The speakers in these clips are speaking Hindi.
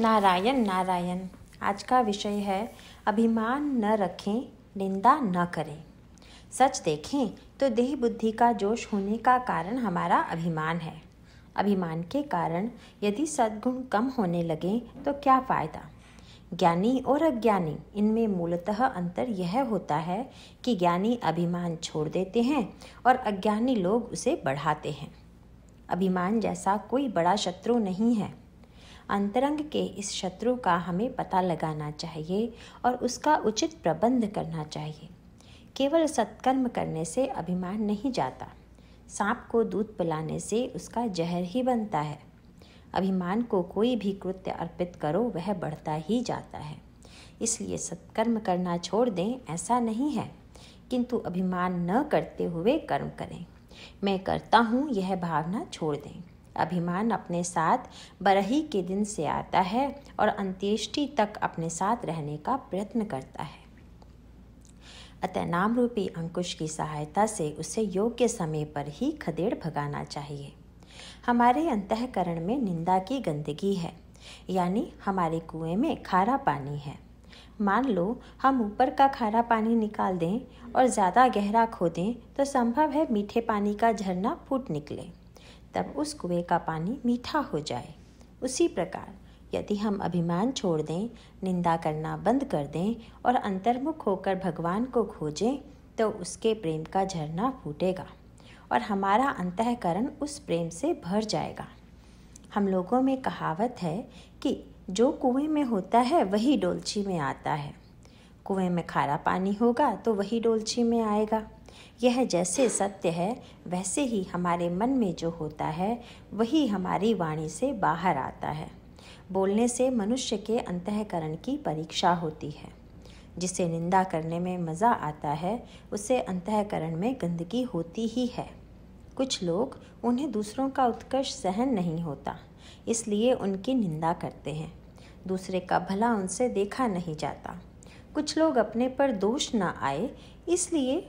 नारायण नारायण आज का विषय है अभिमान न रखें निंदा न करें सच देखें तो देह बुद्धि का जोश होने का कारण हमारा अभिमान है अभिमान के कारण यदि सद्गुण कम होने लगे तो क्या फ़ायदा ज्ञानी और अज्ञानी इनमें मूलतः अंतर यह होता है कि ज्ञानी अभिमान छोड़ देते हैं और अज्ञानी लोग उसे बढ़ाते हैं अभिमान जैसा कोई बड़ा शत्रु नहीं है अंतरंग के इस शत्रु का हमें पता लगाना चाहिए और उसका उचित प्रबंध करना चाहिए केवल सत्कर्म करने से अभिमान नहीं जाता सांप को दूध पिलाने से उसका जहर ही बनता है अभिमान को कोई भी कृत्य अर्पित करो वह बढ़ता ही जाता है इसलिए सत्कर्म करना छोड़ दें ऐसा नहीं है किंतु अभिमान न करते हुए कर्म करें मैं करता हूँ यह भावना छोड़ दें अभिमान अपने साथ बरही के दिन से आता है और अंत्येष्टि तक अपने साथ रहने का प्रयत्न करता है अतः नाम रूपी अंकुश की सहायता से उसे योग्य समय पर ही खदेड़ भगाना चाहिए हमारे अंतकरण में निंदा की गंदगी है यानी हमारे कुएं में खारा पानी है मान लो हम ऊपर का खारा पानी निकाल दें और ज़्यादा गहरा खोदें तो संभव है मीठे पानी का झरना फूट निकले तब उस कुएं का पानी मीठा हो जाए उसी प्रकार यदि हम अभिमान छोड़ दें निंदा करना बंद कर दें और अंतर्मुख होकर भगवान को खोजें तो उसके प्रेम का झरना फूटेगा और हमारा अंतकरण उस प्रेम से भर जाएगा हम लोगों में कहावत है कि जो कुएं में होता है वही डोलची में आता है कुएं में खारा पानी होगा तो वही डोलची में आएगा यह जैसे सत्य है वैसे ही हमारे मन में जो होता है वही हमारी वाणी से बाहर आता है बोलने से मनुष्य के अंतकरण की परीक्षा होती है जिसे निंदा करने में मज़ा आता है उसे अंतकरण में गंदगी होती ही है कुछ लोग उन्हें दूसरों का उत्कर्ष सहन नहीं होता इसलिए उनकी निंदा करते हैं दूसरे का भला उनसे देखा नहीं जाता कुछ लोग अपने पर दोष ना आए इसलिए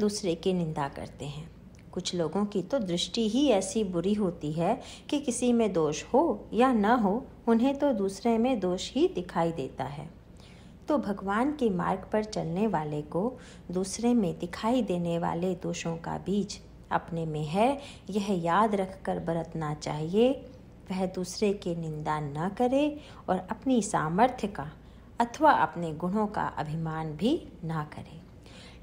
दूसरे की निंदा करते हैं कुछ लोगों की तो दृष्टि ही ऐसी बुरी होती है कि किसी में दोष हो या न हो उन्हें तो दूसरे में दोष ही दिखाई देता है तो भगवान के मार्ग पर चलने वाले को दूसरे में दिखाई देने वाले दोषों का बीज अपने में है यह याद रख कर बरतना चाहिए वह दूसरे की निंदा न करे और अपनी सामर्थ्य का अथवा अपने गुणों का अभिमान भी ना करे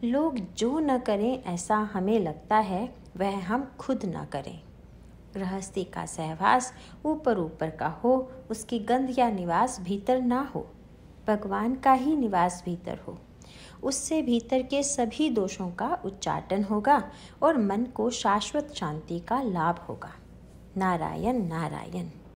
लोग जो न करें ऐसा हमें लगता है वह हम खुद न करें गृहस्थी का सहवास ऊपर ऊपर का हो उसकी गंध या निवास भीतर ना हो भगवान का ही निवास भीतर हो उससे भीतर के सभी दोषों का उच्चाटन होगा और मन को शाश्वत शांति का लाभ होगा नारायण नारायण